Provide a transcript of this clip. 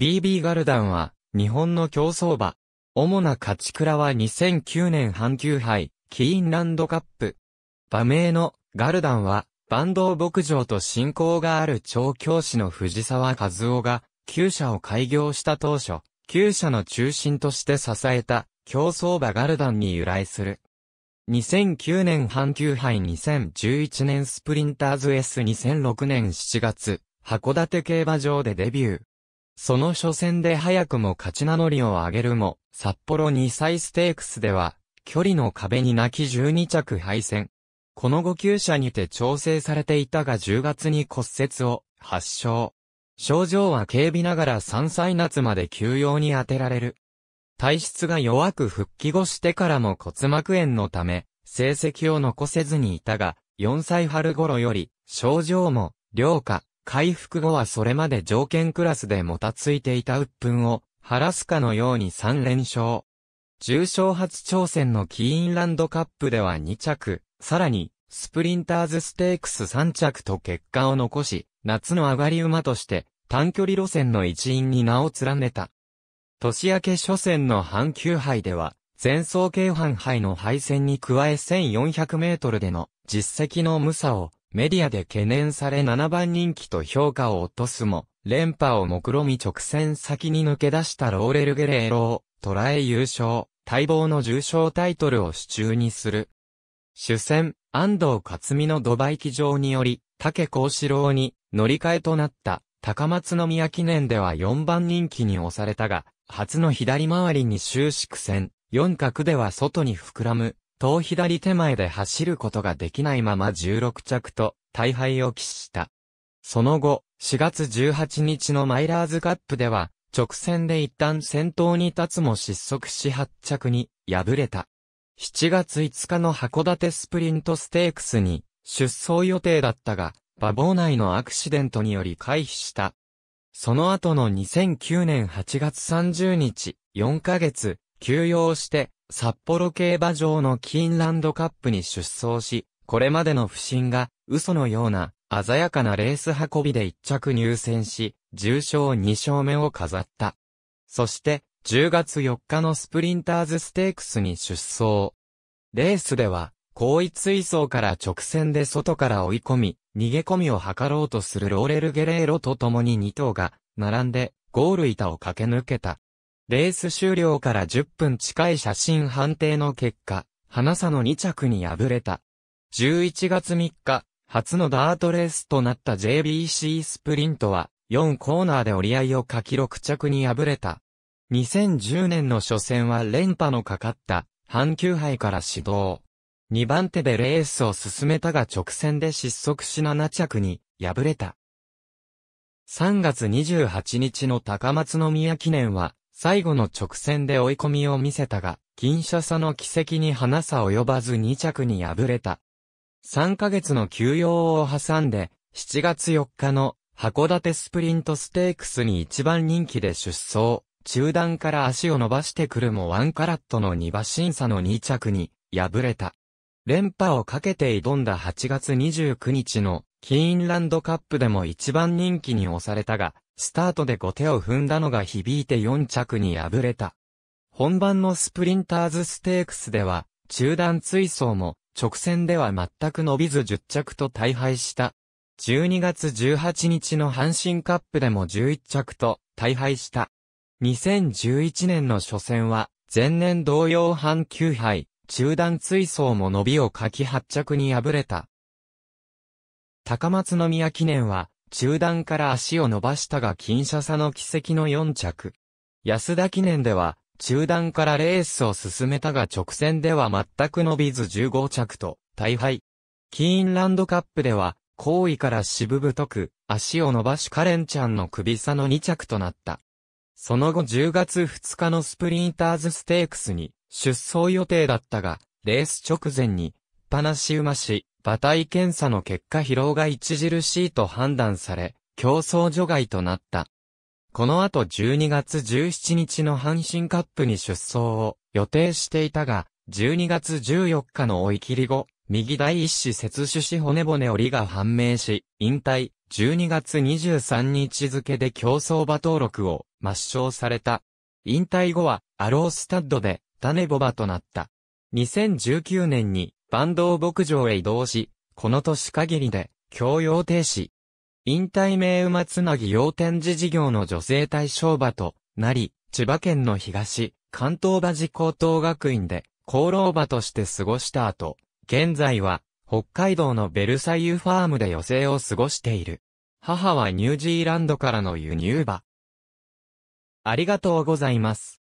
BB ガルダンは、日本の競走馬。主な勝ち倉は2009年阪急杯、キーンランドカップ。馬名のガルダンは、バンド牧場と親交がある調教師の藤沢和夫が、旧車を開業した当初、旧車の中心として支えた、競走馬ガルダンに由来する。2009年阪急杯2011年スプリンターズ S2006 年7月、函館競馬場でデビュー。その初戦で早くも勝ち名乗りを上げるも、札幌2歳ステークスでは、距離の壁に泣き12着敗戦。この5級車にて調整されていたが10月に骨折を発症。症状は軽微ながら3歳夏まで休養に充てられる。体質が弱く復帰後してからも骨膜炎のため、成績を残せずにいたが、4歳春頃より、症状も、良化、回復後はそれまで条件クラスでもたついていた鬱憤を晴らすかのように3連勝。重賞初挑戦のキーンランドカップでは2着、さらに、スプリンターズステークス3着と結果を残し、夏の上がり馬として、短距離路線の一員に名を連ねた。年明け初戦の阪急杯では、前走系半杯の敗戦に加え1400メートルでの実績の無差をメディアで懸念され7番人気と評価を落とすも、連覇を目論み直線先に抜け出したローレル・ゲレーロを、捉え優勝、待望の重賞タイトルを手中にする。主戦、安藤勝美のドバイ騎乗により、竹幸四郎に乗り換えとなった高松宮記念では4番人気に押されたが、初の左回りに終苦戦、四角では外に膨らむ遠左手前で走ることができないまま16着と大敗を喫した。その後、4月18日のマイラーズカップでは、直線で一旦先頭に立つも失速し8着に敗れた。7月5日の函館スプリントステークスに出走予定だったが、馬房内のアクシデントにより回避した。その後の2009年8月30日、4ヶ月、休養して、札幌競馬場のキーンランドカップに出走し、これまでの不振が嘘のような鮮やかなレース運びで一着入選し、重賞2勝目を飾った。そして、10月4日のスプリンターズステークスに出走。レースでは、後位追走から直線で外から追い込み、逃げ込みを図ろうとするローレル・ゲレーロと共に2頭が、並んで、ゴール板を駆け抜けた。レース終了から10分近い写真判定の結果、花佐の2着に敗れた。11月3日、初のダートレースとなった JBC スプリントは、4コーナーで折り合いを書き6着に敗れた。2010年の初戦は連覇のかかった、阪急杯から始動。2番手でレースを進めたが直線で失速し7着に、敗れた。3月28日の高松宮記念は、最後の直線で追い込みを見せたが、金車差の奇跡に花差及ばず2着に敗れた。3ヶ月の休養を挟んで、7月4日の函館スプリントステークスに一番人気で出走。中段から足を伸ばしてくるもワンカラットの2馬審査の2着に敗れた。連覇をかけて挑んだ8月29日のキーンランドカップでも一番人気に押されたが、スタートで後手を踏んだのが響いて4着に敗れた。本番のスプリンターズステークスでは、中段追走も、直線では全く伸びず10着と大敗した。12月18日の阪神カップでも11着と大敗した。2011年の初戦は、前年同様半9敗、中段追走も伸びを欠き8着に敗れた。高松宮記念は、中段から足を伸ばしたが金車差の奇跡の4着。安田記念では、中段からレースを進めたが直線では全く伸びず15着と、大敗。キーンランドカップでは、後位から渋太く、足を伸ばしカレンちゃんの首差の2着となった。その後10月2日のスプリンターズステークスに出走予定だったが、レース直前にぱなし馬し、馬体検査の結果疲労が著しいと判断され、競争除外となった。この後12月17日の阪神カップに出走を予定していたが、12月14日の追い切り後、右第一子切種し骨骨折りが判明し、引退、12月23日付で競争馬登録を抹消された。引退後は、アロースタッドで、種ボバとなった。2019年に、坂東牧場へ移動し、この年限りで、教養停止。引退名馬つなぎ要展示事業の女性対象馬となり、千葉県の東、関東馬事高等学院で、功労馬として過ごした後、現在は、北海道のベルサイユファームで余生を過ごしている。母はニュージーランドからの輸入馬。ありがとうございます。